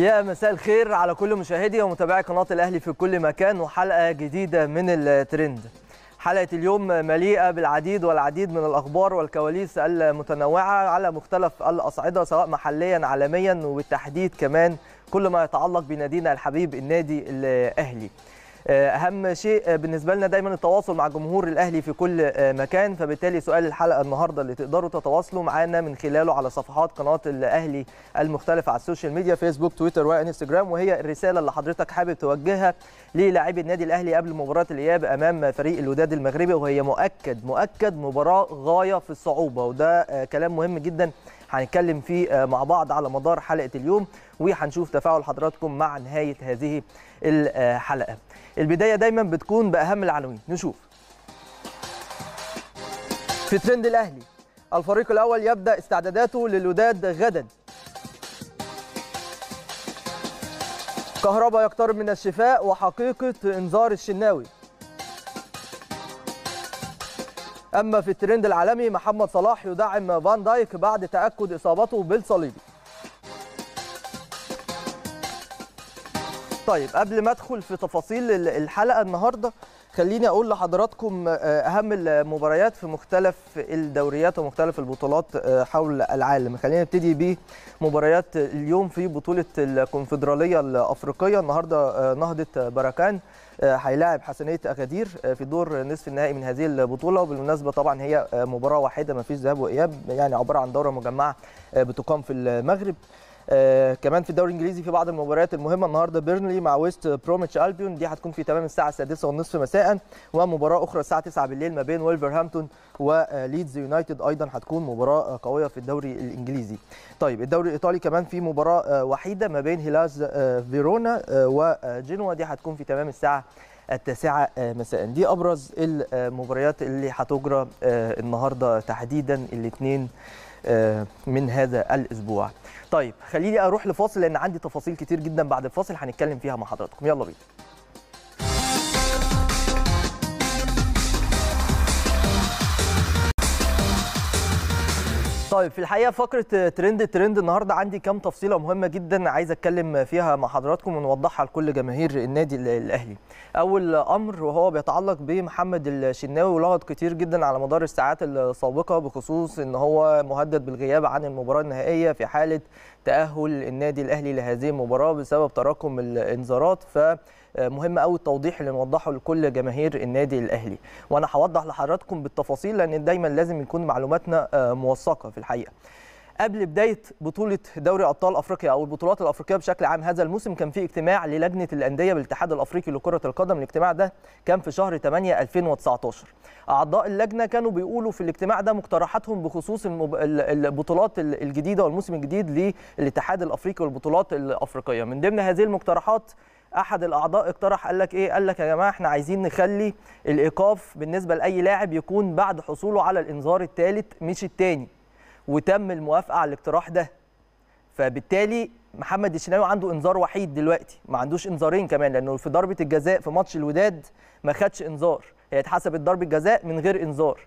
يا مساء الخير على كل مشاهدي ومتابعي قناة الأهلي في كل مكان وحلقة جديدة من الترند حلقة اليوم مليئة بالعديد والعديد من الأخبار والكواليس المتنوعة على مختلف الأصعدة سواء محليا عالميا وبالتحديد كمان كل ما يتعلق بنادينا الحبيب النادي الأهلي آه، اهم شيء آه، بالنسبه لنا دايما التواصل مع جمهور الاهلي في كل آه، مكان فبالتالي سؤال الحلقه النهارده اللي تقدروا تتواصلوا معانا من خلاله على صفحات قناه الاهلي المختلفه على السوشيال ميديا فيسبوك تويتر وانستجرام وهي الرساله اللي حضرتك حابب توجهها للاعبي النادي الاهلي قبل مباراه الاياب امام فريق الوداد المغربي وهي مؤكد مؤكد مباراه غايه في الصعوبه وده كلام مهم جدا هنتكلم فيه مع بعض على مدار حلقه اليوم وهنشوف تفاعل حضراتكم مع نهايه هذه الحلقه البدايه دايما بتكون باهم العناوين نشوف في ترند الاهلي الفريق الاول يبدا استعداداته للوداد غدا كهربا يقترب من الشفاء وحقيقه انذار الشناوي اما في الترند العالمي محمد صلاح يدعم فان دايك بعد تاكد اصابته بالصليبي طيب قبل ما ادخل في تفاصيل الحلقه النهارده خليني اقول لحضراتكم آه، اهم المباريات في مختلف الدوريات ومختلف البطولات آه، حول العالم خلينا نبتدي بمباريات اليوم في بطوله الكونفدراليه الافريقيه النهارده آه، نهضه بركان هيلاعب حسنيه اغادير في دور نصف النهائي من هذه البطوله وبالمناسبه طبعا هي مباراه واحده ما فيش ذهاب واياب يعني عباره عن دوره مجمعه بتقام في المغرب آه، كمان في الدوري الانجليزي في بعض المباريات المهمه النهارده بيرنلي مع ويست بروميتش البيون دي هتكون في تمام الساعه السادسة ونصف مساء ومباراه اخرى الساعه 9 بالليل ما بين ولفرهامبتون وليدز يونايتد ايضا هتكون مباراه قويه في الدوري الانجليزي طيب الدوري الايطالي كمان في مباراه آه، وحيده ما بين هيلاز آه، فيرونا وجنوا دي هتكون في تمام الساعه التاسعة مساء دي أبرز المباريات اللي هتجرى النهاردة تحديدا الاثنين آه، من هذا الاسبوع طيب خليني اروح لفاصل لان عندي تفاصيل كتير جدا بعد الفاصل هنتكلم فيها مع حضراتكم يلا بينا طيب في الحقيقه فقره ترند ترند النهارده عندي كام تفصيله مهمه جدا عايز اتكلم فيها مع حضراتكم ونوضحها لكل جماهير النادي الاهلي اول امر وهو بيتعلق بمحمد الشناوي ولغط كتير جدا على مدار الساعات السابقه بخصوص ان هو مهدد بالغياب عن المباراه النهائيه في حاله تاهل النادي الاهلي لهذه المباراه بسبب تراكم الانذارات ف آه، مهم قوي التوضيح اللي نوضحه لكل جماهير النادي الاهلي وانا هوضح لحضراتكم بالتفاصيل لان دايما لازم يكون معلوماتنا آه، موثقه في الحقيقه قبل بدايه بطوله دوري ابطال افريقيا او البطولات الافريقيه بشكل عام هذا الموسم كان في اجتماع للجنه الانديه بالاتحاد الافريقي لكره القدم الاجتماع ده كان في شهر 8 2019 اعضاء اللجنه كانوا بيقولوا في الاجتماع ده مقترحاتهم بخصوص المب... البطولات الجديده والموسم الجديد للاتحاد الافريقي والبطولات الافريقيه من ضمن هذه المقترحات احد الاعضاء اقترح قال لك ايه قال لك يا جماعه احنا عايزين نخلي الايقاف بالنسبه لاي لاعب يكون بعد حصوله على الانذار الثالث مش الثاني وتم الموافقه على الاقتراح ده فبالتالي محمد الشناوي عنده انذار وحيد دلوقتي ما عندوش انذارين كمان لانه في ضربه الجزاء في ماتش الوداد ما خدش انذار هي اتحسبت ضربه جزاء من غير انذار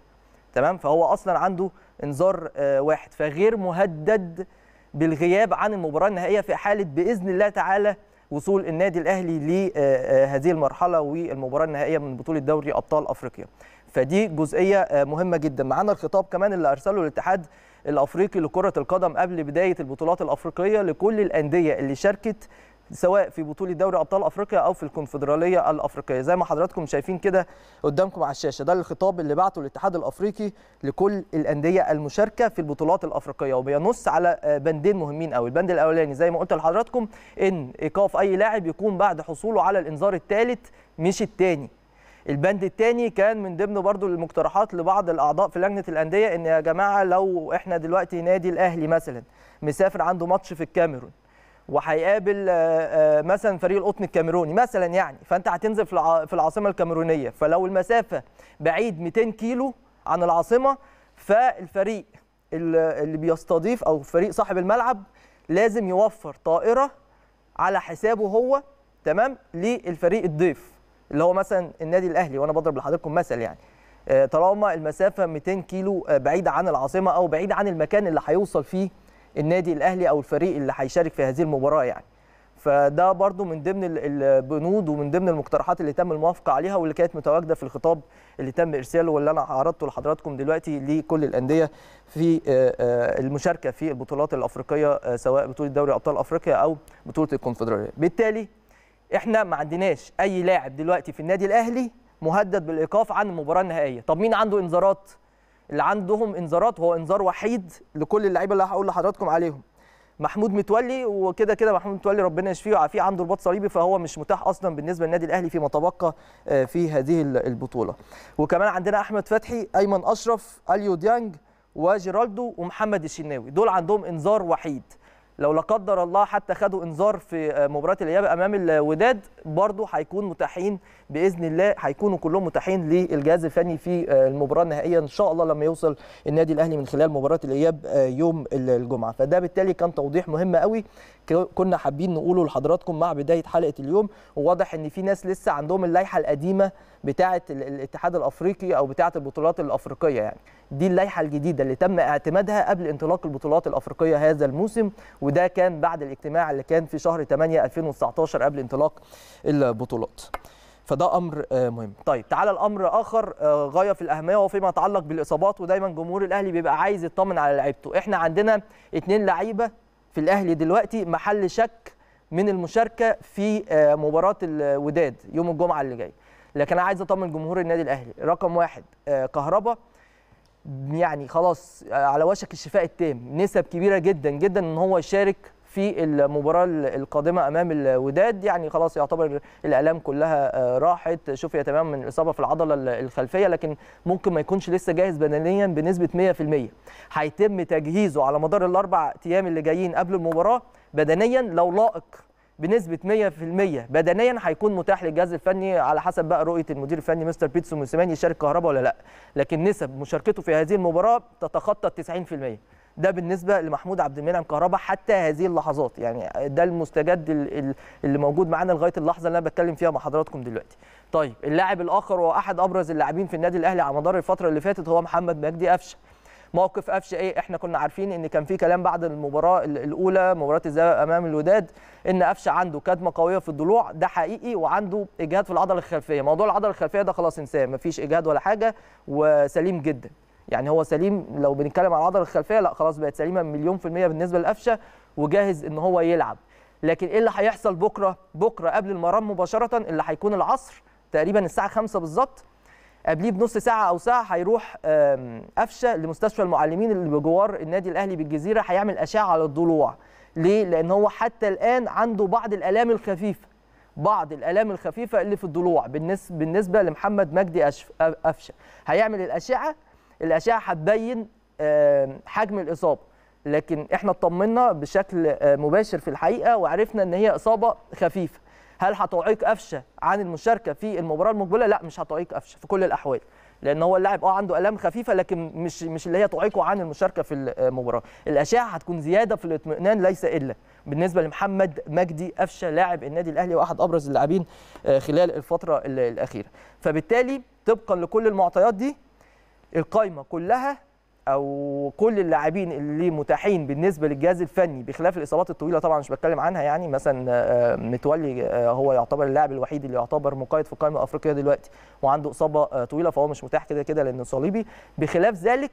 تمام فهو اصلا عنده انذار آه، واحد فغير مهدد بالغياب عن المباراه النهائيه في حاله باذن الله تعالى وصول النادي الاهلي لهذه آه، آه، المرحله والمباراه النهائيه من بطوله دوري ابطال افريقيا فدي جزئيه آه، مهمه جدا معانا الخطاب كمان اللي ارسله الاتحاد الافريقي لكره القدم قبل بدايه البطولات الافريقيه لكل الانديه اللي شاركت سواء في بطوله دوري ابطال افريقيا او في الكونفدراليه الافريقيه زي ما حضراتكم شايفين كده قدامكم على الشاشه ده الخطاب اللي بعته الاتحاد الافريقي لكل الانديه المشاركه في البطولات الافريقيه وبينص على آه، بندين مهمين قوي البند الاولاني زي ما قلت لحضراتكم ان ايقاف اي لاعب يكون بعد حصوله على الانذار الثالث مش الثاني البند الثاني كان من ضمن برضو المقترحات لبعض الاعضاء في لجنه الانديه ان يا جماعه لو احنا دلوقتي نادي الاهلي مثلا مسافر عنده ماتش في الكاميرون وهيقابل آه، آه، مثلا فريق القطن الكاميروني مثلا يعني فانت هتنزل في العاصمه الكاميرونيه فلو المسافه بعيد 200 كيلو عن العاصمه فالفريق اللي بيستضيف او فريق صاحب الملعب لازم يوفر طائره على حسابه هو تمام للفريق الضيف اللي هو مثلا النادي الاهلي وانا بضرب لحضراتكم مثل يعني آه، طالما المسافه 200 كيلو بعيده عن العاصمه او بعيده عن المكان اللي هيوصل فيه النادي الاهلي او الفريق اللي هيشارك في هذه المباراه يعني فده برضو من ضمن البنود ومن ضمن المقترحات اللي تم الموافقه عليها واللي كانت متواجده في الخطاب اللي تم ارساله واللي انا عرضته لحضراتكم دلوقتي لكل الانديه في آه، آه، المشاركه في البطولات الافريقيه آه، سواء بطوله دوري ابطال افريقيا او بطوله الكونفدراليه بالتالي احنا ما عندناش اي لاعب دلوقتي في النادي الاهلي مهدد بالايقاف عن المباراه النهائيه طب مين عنده انذارات اللي عندهم انذارات هو انذار وحيد لكل اللعيبه اللي هقول لحضراتكم عليهم محمود متولي وكده كده محمود متولي ربنا يشفيه ويعافيه عنده رباط صليبي فهو مش متاح اصلا بالنسبه للنادي الاهلي فيما تبقى آه، في هذه البطوله وكمان عندنا احمد فتحي ايمن اشرف اليو ديانج وجيرالدو ومحمد الشناوي دول عندهم انذار وحيد لو لا قدر الله حتى خدوا انذار في مباراه الاياب امام الوداد برضه هيكون متاحين باذن الله هيكونوا كلهم متاحين للجهاز الفني في المباراه النهائيه ان شاء الله لما يوصل النادي الاهلي من خلال مباراه الاياب يوم الجمعه فده بالتالي كان توضيح مهم قوي كنا حابين نقوله لحضراتكم مع بدايه حلقه اليوم وواضح ان في ناس لسه عندهم اللائحه القديمه بتاعه الاتحاد الافريقي او بتاعه البطولات الافريقيه يعني دي اللائحه الجديده اللي تم اعتمادها قبل انطلاق البطولات الافريقيه هذا الموسم وده كان بعد الاجتماع اللي كان في شهر 8 2019 قبل انطلاق البطولات فده امر آه، مهم طيب تعالى الامر اخر آه، غايه في الاهميه وهو فيما يتعلق بالاصابات ودايما جمهور الاهلي بيبقى عايز يطمن على لعيبته احنا عندنا اتنين لعيبه في الاهلي دلوقتي محل شك من المشاركه في آه، مباراه الوداد يوم الجمعه اللي جاي لكن انا عايز اطمن جمهور النادي الاهلي رقم واحد آه، كهربا يعني خلاص آه، على وشك الشفاء التام نسب كبيره جدا جدا ان هو يشارك في المباراة القادمة أمام الوداد يعني خلاص يعتبر الآلام كلها آه، راحت شوفي تمام من الإصابة في العضلة الخلفية لكن ممكن ما يكونش لسه جاهز بدنيا بنسبة 100% هيتم تجهيزه على مدار الأربع أيام اللي جايين قبل المباراة بدنيا لو لائق بنسبه 100% بدنيا هيكون متاح للجهاز الفني على حسب بقى رؤيه المدير الفني مستر بيتسو موسيماني يشارك كهربا ولا لا لكن نسب مشاركته في هذه المباراه تتخطى 90% ده بالنسبه لمحمود عبد المنعم كهربا حتى هذه اللحظات يعني ده المستجد اللي موجود معانا لغايه اللحظه اللي انا بتكلم فيها مع حضراتكم دلوقتي طيب اللاعب الاخر واحد ابرز اللاعبين في النادي الاهلي على مدار الفتره اللي فاتت هو محمد مجدي قفشه موقف قفشه ايه احنا كنا عارفين ان كان في كلام بعد المباراه الاولى مباراه الذهاب امام الوداد ان قفشه عنده كدمه قويه في الضلوع ده حقيقي وعنده اجهاد في العضله الخلفيه موضوع العضله الخلفيه ده خلاص انساه مفيش اجهاد ولا حاجه وسليم جدا يعني هو سليم لو بنتكلم على العضله الخلفيه لا خلاص بقت سليمه مليون في الميه بالنسبه لقفشه وجاهز ان هو يلعب لكن ايه اللي هيحصل بكره بكره قبل المران مباشره اللي هيكون العصر تقريبا الساعه 5 بالظبط قبليه بنص ساعه او ساعه هيروح قفشه لمستشفى المعلمين اللي بجوار النادي الاهلي بالجزيره هيعمل اشعه على الضلوع ليه لان هو حتى الان عنده بعض الالام الخفيفه بعض الالام الخفيفه اللي في الضلوع بالنسبه بالنسبه لمحمد مجدي قفشه هيعمل الاشعه الاشعه هتبين حجم الاصابه لكن احنا اطمنا بشكل آه، مباشر في الحقيقه وعرفنا ان هي اصابه خفيفه هل هتعيق قفشه عن المشاركه في المباراه المقبله لا مش هتعيق قفشه في كل الاحوال لان هو اللاعب اه عنده الام خفيفه لكن مش مش اللي هي تعيقه عن المشاركه في آه، المباراه الاشعه هتكون زياده في الاطمئنان ليس الا بالنسبه لمحمد مجدي قفشه لاعب النادي الاهلي واحد ابرز اللاعبين آه، خلال الفتره الاخيره فبالتالي طبقا لكل المعطيات دي القايمه كلها او كل اللاعبين اللي متاحين بالنسبه للجهاز الفني بخلاف الاصابات الطويله طبعا مش بتكلم عنها يعني مثلا آه، آه، متولي آه، هو يعتبر اللاعب الوحيد اللي يعتبر مقيد في القائمه الافريقيه دلوقتي وعنده اصابه طويله فهو مش متاح كده كده لانه صليبي بخلاف ذلك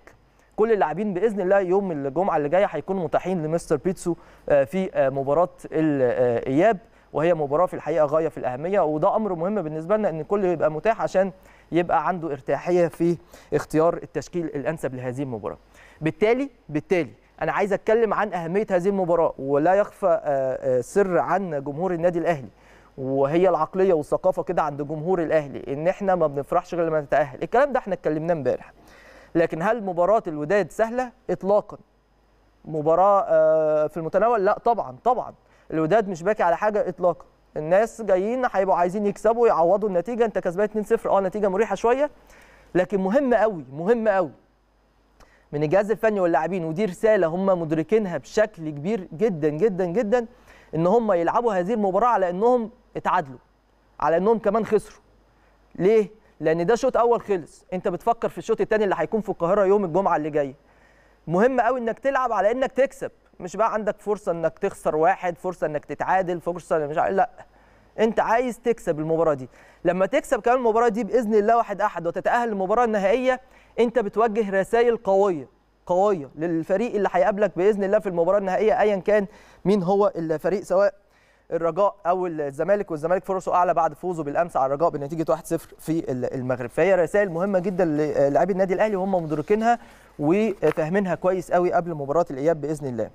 كل اللاعبين باذن الله يوم الجمعه اللي جايه هيكونوا متاحين لمستر بيتسو في مباراه الاياب وهي مباراه في الحقيقه غايه في الاهميه وده امر مهم بالنسبه لنا ان كل يبقى متاح عشان يبقى عنده ارتاحيه في اختيار التشكيل الانسب لهذه المباراه بالتالي بالتالي انا عايز اتكلم عن اهميه هذه المباراه ولا يخفى آه، آه، سر عن جمهور النادي الاهلي وهي العقليه والثقافه كده عند جمهور الاهلي ان احنا ما بنفرحش غير لما نتاهل الكلام ده احنا اتكلمناه امبارح لكن هل مباراه الوداد سهله اطلاقا مباراه آه، في المتناول لا طبعا طبعا الوداد مش باكي على حاجه اطلاقا الناس جايين هيبقوا عايزين يكسبوا يعوضوا النتيجه انت كسبان 2-0 اه نتيجه مريحه شويه لكن مهم قوي مهم قوي من الجهاز الفني واللاعبين ودي رساله هم مدركينها بشكل كبير جدا جدا جدا ان هم يلعبوا هذه المباراه على انهم اتعادلوا على انهم كمان خسروا ليه لان ده شوط اول خلص انت بتفكر في الشوط الثاني اللي هيكون في القاهره يوم الجمعه اللي جايه مهم قوي انك تلعب على انك تكسب مش بقى عندك فرصه انك تخسر واحد فرصه انك تتعادل فرصه مش عارف لا انت عايز تكسب المباراه دي لما تكسب كمان المباراه دي باذن الله واحد احد وتتاهل للمباراه النهائيه انت بتوجه رسائل قويه قويه للفريق اللي هيقابلك باذن الله في المباراه النهائيه ايا كان مين هو الفريق سواء الرجاء او الزمالك والزمالك فرصه اعلى بعد فوزه بالامس على الرجاء بنتيجه 1-0 في المغرب فهي رسائل مهمه جدا للاعبي النادي الاهلي وهم مدركينها وفاهمينها كويس قوي قبل مباراه الاياب باذن الله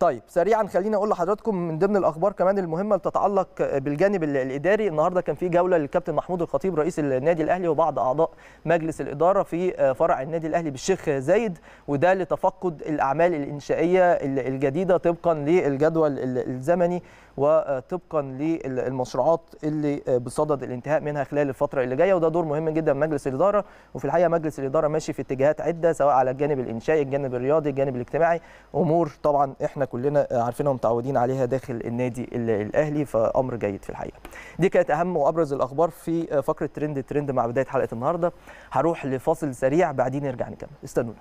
طيب سريعا خليني اقول لحضراتكم من ضمن الاخبار كمان المهمه اللي تتعلق بالجانب الاداري النهارده كان في جوله للكابتن محمود الخطيب رئيس النادي الاهلي وبعض اعضاء مجلس الاداره في آه، فرع النادي الاهلي بالشيخ زايد وده لتفقد الاعمال الانشائيه الجديده طبقا للجدول الزمني وطبقا للمشروعات اللي آه، بصدد الانتهاء منها خلال الفتره اللي جايه وده دور مهم جدا مجلس الاداره وفي الحقيقه مجلس الاداره ماشي في اتجاهات عده سواء على الجانب الانشائي الجانب الرياضي الجانب الاجتماعي امور طبعا احنا كلنا عارفينها ومتعودين عليها داخل النادي الاهلي فامر جيد في الحقيقه دي كانت اهم وابرز الاخبار في فقره ترند ترند مع بدايه حلقه النهارده هروح لفاصل سريع بعدين نرجع نكمل استنونا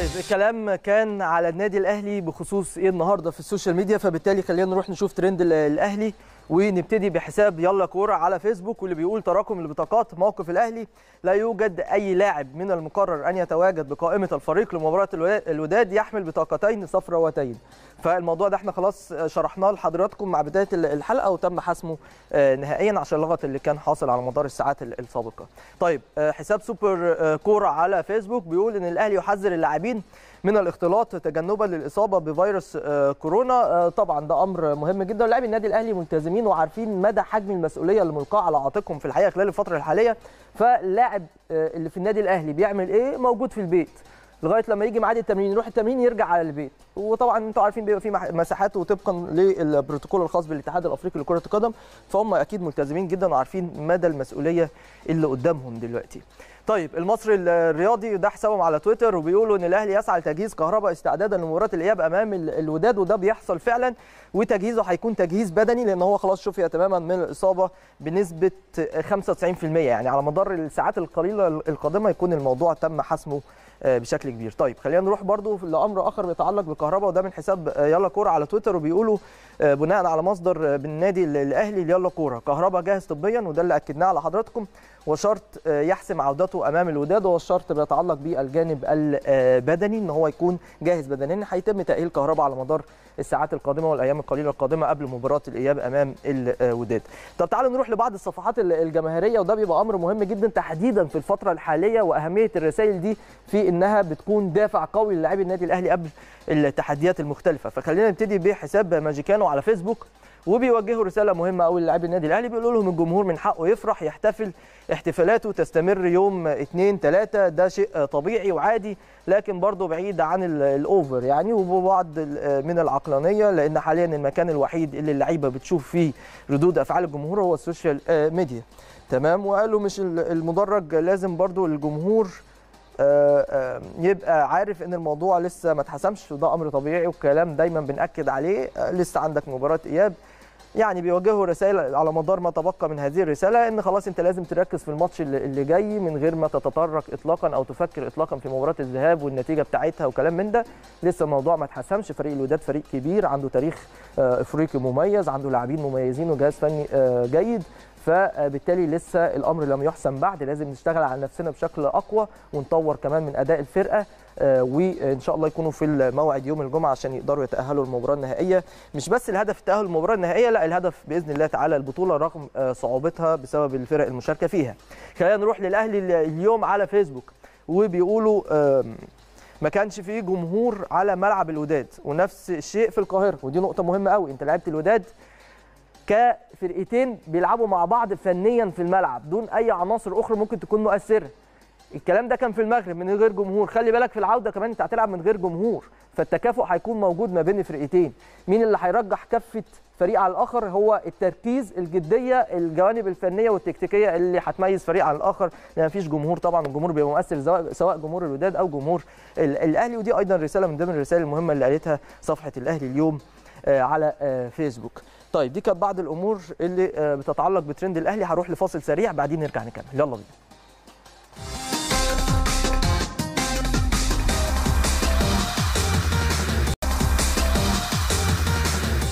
طيب الكلام كان على النادي الاهلي بخصوص ايه النهارده في السوشيال ميديا فبالتالي خلينا نروح نشوف ترند الاهلي ونبتدي بحساب يلا كوره على فيسبوك واللي بيقول تراكم البطاقات موقف الاهلي لا يوجد اي لاعب من المقرر ان يتواجد بقائمه الفريق لمباراه الوداد يحمل بطاقتين صفراوتين فالموضوع ده احنا خلاص شرحناه لحضراتكم مع بدايه الحلقه وتم حسمه آه، نهائيا عشان لغط اللي كان حاصل على مدار الساعات السابقه. طيب آه، حساب سوبر آه، كوره على فيسبوك بيقول ان الاهلي يحذر اللاعبين من الاختلاط تجنبا للاصابه بفيروس كورونا طبعا ده امر مهم جدا ولاعبي النادي الاهلي ملتزمين وعارفين مدى حجم المسؤوليه اللي ملقاه على عاتقهم في الحقيقه خلال الفتره الحاليه فاللاعب اللي في النادي الاهلي بيعمل ايه موجود في البيت لغايه لما يجي ميعاد التمرين يروح التمرين يرجع على البيت وطبعا انتوا عارفين بيبقى في مساحات وطبقا للبروتوكول الخاص بالاتحاد الافريقي لكره القدم فهم اكيد ملتزمين جدا وعارفين مدى المسؤوليه اللي قدامهم دلوقتي طيب المصري الرياضي ده حسابهم على تويتر وبيقولوا ان الاهلي يسعى لتجهيز كهرباء استعدادا لمباراه الاياب امام الوداد وده بيحصل فعلا وتجهيزه هيكون تجهيز بدني لان هو خلاص شفي تماما من الاصابه بنسبه 95% يعني على مدار الساعات القليله القادمه يكون الموضوع تم حسمه آه، بشكل كبير طيب خلينا نروح برضو لامر اخر بيتعلق بالكهرباء وده من حساب آه، يلا كوره على تويتر وبيقولوا آه، بناء على مصدر بالنادي الاهلي يلا كوره كهرباء جاهز طبيا وده اللي اكدناه على حضراتكم وشرط آه، يحسم عودته امام الوداد هو الشرط بيتعلق بالجانب البدني ان هو يكون جاهز بدنيا هيتم تاهيل كهرباء على مدار الساعات القادمه والايام القليله القادمه قبل مباراه الاياب امام الوداد. طب تعالوا نروح لبعض الصفحات الجماهيريه وده بيبقى امر مهم جدا تحديدا في الفتره الحاليه واهميه الرسائل دي في انها بتكون دافع قوي للاعبي النادي الاهلي قبل التحديات المختلفه فخلينا نبتدي بحساب ماجيكانو على فيسبوك وبيوجهوا رساله مهمه قوي للاعبي النادي الاهلي بيقولوا لهم الجمهور من حقه يفرح يحتفل احتفالاته تستمر يوم 2 3 ده شيء طبيعي وعادي لكن برضه بعيد عن الاوفر يعني وبعض من العقلانيه لان حاليا المكان الوحيد اللي اللعيبه بتشوف فيه ردود افعال الجمهور هو السوشيال آه، ميديا تمام وقالوا مش المدرج لازم برضه الجمهور آه، آه، يبقى عارف ان الموضوع لسه ما اتحسمش وده امر طبيعي والكلام دايما بناكد عليه لسه عندك مباراه اياب يعني بيوجهوا رسائل على مدار ما تبقى من هذه الرساله ان خلاص انت لازم تركز في الماتش اللي جاي من غير ما تتطرق اطلاقا او تفكر اطلاقا في مباراه الذهاب والنتيجه بتاعتها وكلام من ده لسه الموضوع ما اتحسمش فريق الوداد فريق كبير عنده تاريخ آه، افريقي مميز عنده لاعبين مميزين وجهاز فني آه، جيد فبالتالي لسه الامر لم يحسم بعد لازم نشتغل على نفسنا بشكل اقوى ونطور كمان من اداء الفرقه آه، وان شاء الله يكونوا في الموعد يوم الجمعه عشان يقدروا يتاهلوا للمباراه النهائيه مش بس الهدف التاهل للمباراه النهائيه لا الهدف باذن الله تعالى البطوله رغم آه، صعوبتها بسبب الفرق المشاركه فيها خلينا نروح للاهلي اليوم على فيسبوك وبيقولوا ما كانش فيه جمهور على ملعب الوداد ونفس الشيء في القاهره ودي نقطه مهمه قوي انت لعبت الوداد كفرقتين بيلعبوا مع بعض فنيا في الملعب دون اي عناصر اخرى ممكن تكون مؤثره الكلام ده كان في المغرب من غير جمهور خلي بالك في العوده كمان انت هتلعب من غير جمهور فالتكافؤ هيكون موجود ما بين الفرقتين مين اللي هيرجح كفه فريق على الاخر هو التركيز الجديه الجوانب الفنيه والتكتيكيه اللي هتميز فريق عن الاخر لان مفيش جمهور طبعا الجمهور بيبقى مؤثر سواء جمهور الوداد او جمهور الاهلي ودي ايضا رساله من ضمن الرسائل المهمه اللي قالتها صفحه الاهلي اليوم آه، على آه، فيسبوك طيب دي كانت بعض الامور اللي آه، بتتعلق بترند الاهلي هروح لفاصل سريع بعدين نرجع نكمل يلا بينا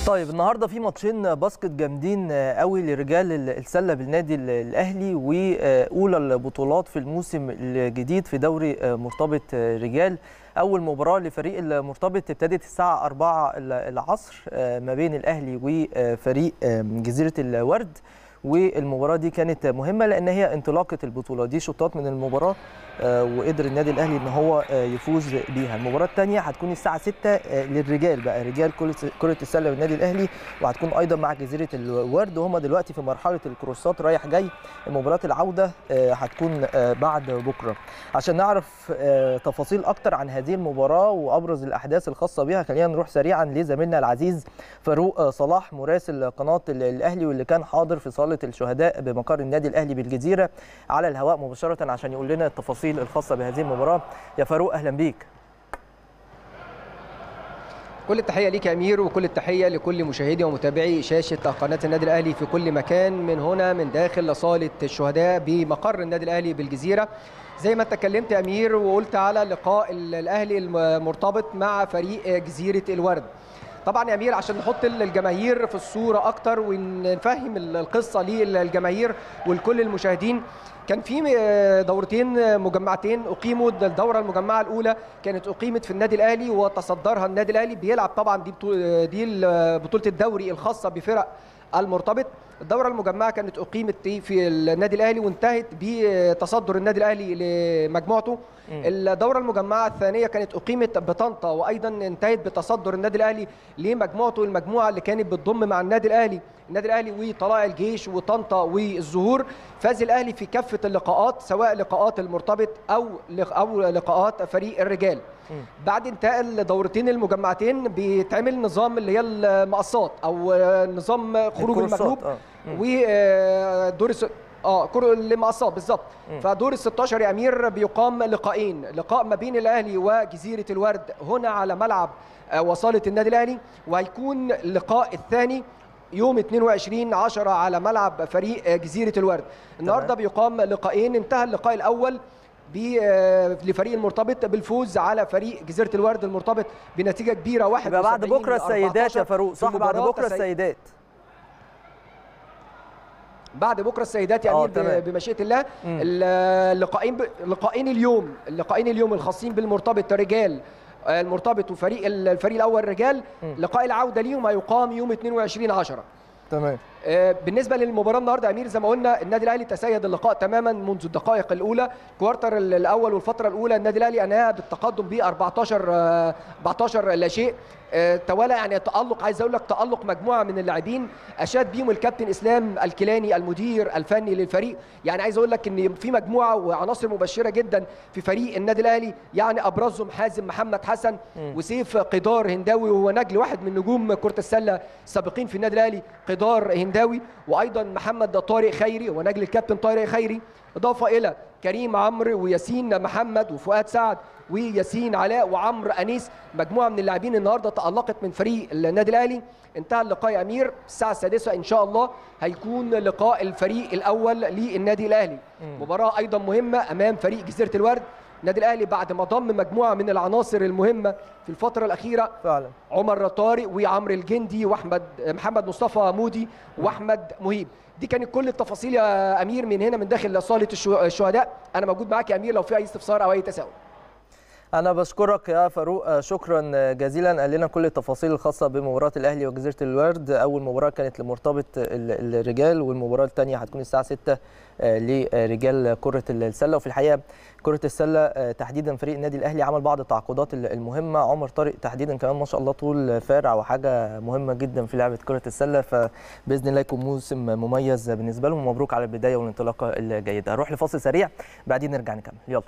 طيب النهارده في ماتشين باسكت جامدين قوي لرجال السله بالنادي الاهلي واولى البطولات في الموسم الجديد في دوري مرتبط رجال اول مباراه لفريق المرتبط ابتدت الساعه 4 العصر آه، ما بين الاهلي وفريق جزيره الورد والمباراه دي كانت مهمه لان هي انطلاقه البطوله دي شوطات من المباراه آه، وقدر النادي الاهلي ان هو آه، يفوز بيها المباراه الثانيه هتكون الساعه 6 آه، للرجال بقى رجال كره السله والنادي الاهلي وهتكون ايضا مع جزيره الورد وهم دلوقتي في مرحله الكروسات رايح جاي مباراه العوده هتكون بعد بكره عشان نعرف تفاصيل اكتر عن هذه المباراه وابرز الاحداث الخاصه بها خلينا نروح سريعا لزميلنا العزيز فاروق صلاح مراسل قناه الاهلي واللي كان حاضر في صاله الشهداء بمقر النادي الاهلي بالجزيره على الهواء مباشره عشان يقول لنا التفاصيل التفاصيل الخاصه بهذه المباراه يا فاروق اهلا بيك كل التحية ليك يا أمير وكل التحية لكل مشاهدي ومتابعي شاشة قناة النادي الأهلي في كل مكان من هنا من داخل صالة الشهداء بمقر النادي الأهلي بالجزيرة زي ما اتكلمت يا أمير وقلت على لقاء الأهلي المرتبط مع فريق جزيرة الورد طبعا يا امير عشان نحط الجماهير في الصوره اكتر ونفهم القصه للجماهير ولكل المشاهدين كان في آه، دورتين مجمعتين اقيموا الدوره المجمعه الاولى كانت اقيمت في النادي الاهلي وتصدرها النادي الاهلي بيلعب طبعا دي آه، دي آه، بطوله الدوري الخاصه بفرق المرتبط الدورة المجمعة كانت أقيمت إيه في النادي الأهلي وانتهت بتصدر النادي الأهلي لمجموعته الدوره المجمعه الثانيه كانت اقيمت بطنطا وايضا انتهت بتصدر النادي الاهلي لمجموعته المجموعه اللي كانت بتضم مع النادي الاهلي النادي الاهلي وطلائع الجيش وطنطا والزهور فاز الاهلي في كافه اللقاءات سواء لقاءات المرتبط او او لقاءات فريق الرجال بعد انتهاء الدورتين المجمعتين بيتعمل نظام اللي هي المقصات او نظام خروج المغلوب آه. ودور آه، اه كره لمقصات بالظبط فدور ال 16 يا امير بيقام لقاءين لقاء ما بين الاهلي وجزيره الورد هنا على ملعب آه، وصاله النادي الاهلي وهيكون اللقاء الثاني يوم 22 10 على ملعب فريق آه، جزيره الورد النهارده بيقام لقاءين انتهى اللقاء الاول آه، لفريق المرتبط بالفوز على فريق جزيره الورد المرتبط بنتيجه كبيره 1 بعد بكره السيدات يا فاروق صح بعد بكره السيدات بعد بكره السيدات يعني آه، بمشيئه الله اللقاءين ب... لقاءين اليوم اللقاءين اليوم الخاصين بالمرتبط رجال آه، المرتبط وفريق الفريق الاول رجال لقاء العوده ليهم هيقام يوم 22 10 تمام آه، بالنسبه للمباراه النهارده امير زي ما قلنا النادي الاهلي تسيد اللقاء تماما منذ الدقائق الاولى كوارتر الاول والفتره الاولى النادي الاهلي انهى بالتقدم ب 14 14 آه، لا شيء آه، توالى يعني تالق عايز اقول لك تالق مجموعه من اللاعبين اشاد بيهم الكابتن اسلام الكيلاني المدير الفني للفريق يعني عايز اقول لك ان في مجموعه وعناصر مبشره جدا في فريق النادي الاهلي يعني ابرزهم حازم محمد حسن وسيف قدار هنداوي وهو نجل واحد من نجوم كره السله السابقين في النادي الاهلي قدار هنداوي الهنداوي وايضا محمد طارق خيري ونجل الكابتن طارق خيري اضافه الى كريم عمرو وياسين محمد وفؤاد سعد وياسين علاء وعمرو انيس مجموعه من اللاعبين النهارده تالقت من فريق النادي الاهلي انتهى اللقاء يا امير الساعه السادسه ان شاء الله هيكون لقاء الفريق الاول للنادي الاهلي مباراه ايضا مهمه امام فريق جزيره الورد النادي الاهلي بعد ما ضم مجموعه من العناصر المهمه في الفتره الاخيره فعلا عمر طارق وعمرو الجندي واحمد محمد مصطفى مودي واحمد مهيب دي كانت كل التفاصيل يا امير من هنا من داخل صاله الشهداء انا موجود معاك يا امير لو في اي استفسار او اي تساؤل انا بشكرك يا فاروق آه، شكرا آه، جزيلا قال لنا كل التفاصيل الخاصه بمباراه الاهلي وجزيره الورد اول مباراه كانت لمرتبط الرجال والمباراه الثانيه هتكون الساعه 6 آه، لرجال كره السله وفي الحقيقه كره السله تحديدا فريق النادي الاهلي عمل بعض التعاقدات المهمه عمر طارق تحديدا كمان ما شاء الله طول فارع وحاجه مهمه جدا في لعبه كره السله فباذن الله يكون موسم مميز بالنسبه لهم ومبروك على البدايه والانطلاقه الجيده هروح لفاصل سريع بعدين نرجع نكمل يلا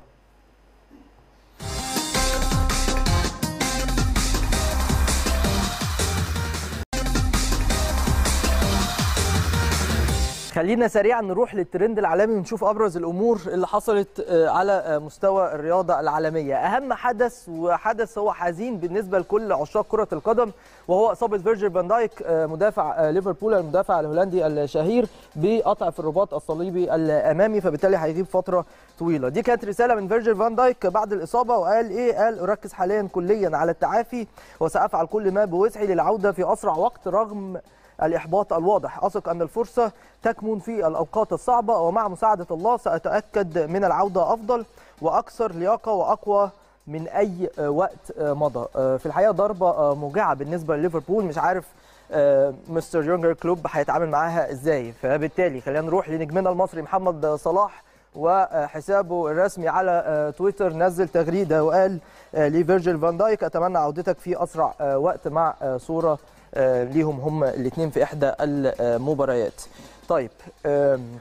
خلينا سريعا نروح للترند العالمي ونشوف ابرز الامور اللي حصلت آه، على آه، مستوى الرياضه العالميه اهم حدث وحدث هو حزين بالنسبه لكل عشاق كره القدم وهو اصابه فيرجيل فان دايك آه، مدافع ليفربول المدافع الهولندي الشهير بقطع في الرباط الصليبي الامامي فبالتالي هيغيب فتره طويله دي كانت رساله من فيرجيل فان دايك بعد الاصابه وقال ايه قال اركز حاليا كليا على التعافي وسافعل كل ما بوسعي للعوده في اسرع وقت رغم الإحباط الواضح أثق أن الفرصة تكمن في الأوقات الصعبة ومع مساعدة الله سأتأكد من العودة أفضل وأكثر لياقة وأقوى من أي وقت مضى آه، في الحقيقة ضربة آه، موجعة بالنسبة لليفربول مش عارف آه، مستر يونجر كلوب هيتعامل معاها إزاي فبالتالي خلينا نروح لنجمنا المصري محمد صلاح وحسابه الرسمي على تويتر نزل تغريده وقال لفيرجل فان دايك اتمنى عودتك في اسرع وقت مع صوره آه، ليهم هم الاثنين في إحدى المباريات طيب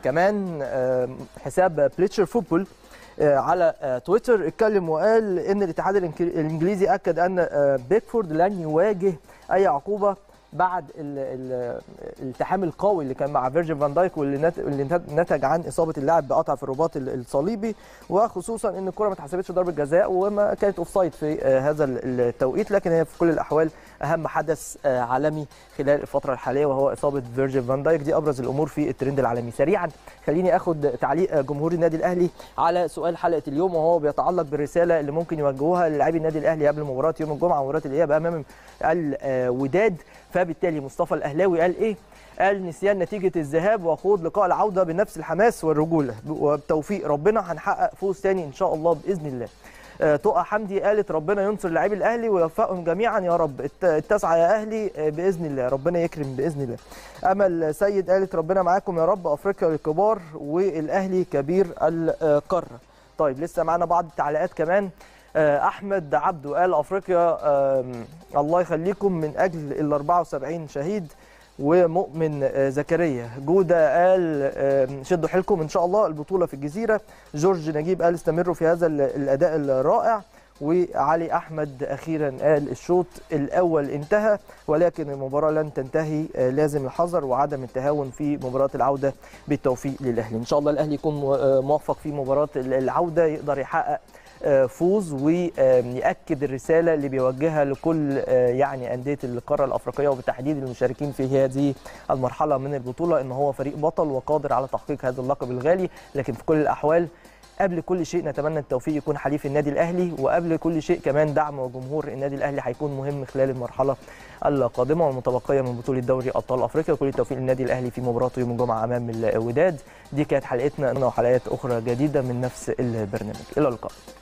كمان حساب بليتشر فوتبول آه، على آه، تويتر اتكلم وقال ان الاتحاد الانجليزي اكد ان بيكفورد لن يواجه اي عقوبه بعد الالتحام القوي اللي كان مع فيرجن فان دايك واللي نتج عن اصابه اللاعب بقطع في الرباط الصليبي وخصوصا ان الكره ما اتحسبتش ضربه جزاء وما كانت اوفسايد في هذا التوقيت لكن هي في كل الاحوال اهم حدث آه، عالمي خلال الفتره الحاليه وهو اصابه فيرجن فان دايك دي ابرز الامور في الترند العالمي سريعا خليني اخد تعليق آه، جمهور النادي الاهلي على سؤال حلقه اليوم وهو بيتعلق بالرساله اللي ممكن يوجهوها للاعبي النادي الاهلي قبل مباراه يوم الجمعه ومباراه الاياب امام الوداد فبالتالي مصطفى الاهلاوي قال ايه قال نسيان نتيجة الذهاب وخوض لقاء العودة بنفس الحماس والرجولة وبتوفيق ربنا هنحقق فوز تاني إن شاء الله بإذن الله تقى حمدي قالت ربنا ينصر لعيب الاهلي ويوفقهم جميعا يا رب التسعى يا اهلي آه، باذن الله ربنا يكرم باذن الله امل سيد قالت ربنا معاكم يا رب افريقيا للكبار والاهلي كبير القاره طيب لسه معانا بعض التعليقات كمان آه، احمد عبده قال افريقيا الله يخليكم من اجل ال 74 شهيد ومؤمن آه، زكريا جوده قال شدوا حيلكم ان شاء الله البطوله في الجزيره جورج نجيب قال استمروا في هذا الاداء الرائع وعلي احمد اخيرا قال الشوط الاول انتهى ولكن المباراه لن تنتهي آه، لازم الحذر وعدم التهاون في مباراه العوده بالتوفيق للاهلي ان شاء الله الاهلي يكون آه، موفق في مباراه العوده يقدر يحقق آه، فوز ويأكد الرسالة اللي بيوجهها لكل يعني أندية القارة الأفريقية وبالتحديد المشاركين في هذه المرحلة من البطولة إن هو فريق بطل وقادر على تحقيق هذا اللقب الغالي لكن في كل الأحوال قبل كل شيء نتمنى التوفيق يكون حليف النادي الاهلي وقبل كل شيء كمان دعم جمهور النادي الاهلي هيكون مهم خلال المرحله القادمه والمتبقيه من بطوله دوري ابطال افريقيا وكل التوفيق للنادي الاهلي في مباراته يوم الجمعه امام الوداد دي كانت حلقتنا وحلقات اخرى جديده من نفس البرنامج الى اللقاء